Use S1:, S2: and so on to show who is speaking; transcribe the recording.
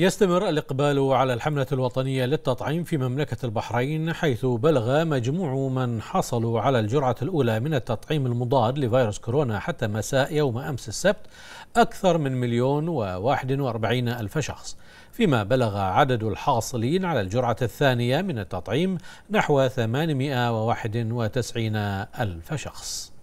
S1: يستمر الإقبال على الحملة الوطنية للتطعيم في مملكة البحرين حيث بلغ مجموع من حصلوا على الجرعة الأولى من التطعيم المضاد لفيروس كورونا حتى مساء يوم أمس السبت أكثر من مليون وواحد وأربعين ألف شخص فيما بلغ عدد الحاصلين على الجرعة الثانية من التطعيم نحو وتسعين ألف شخص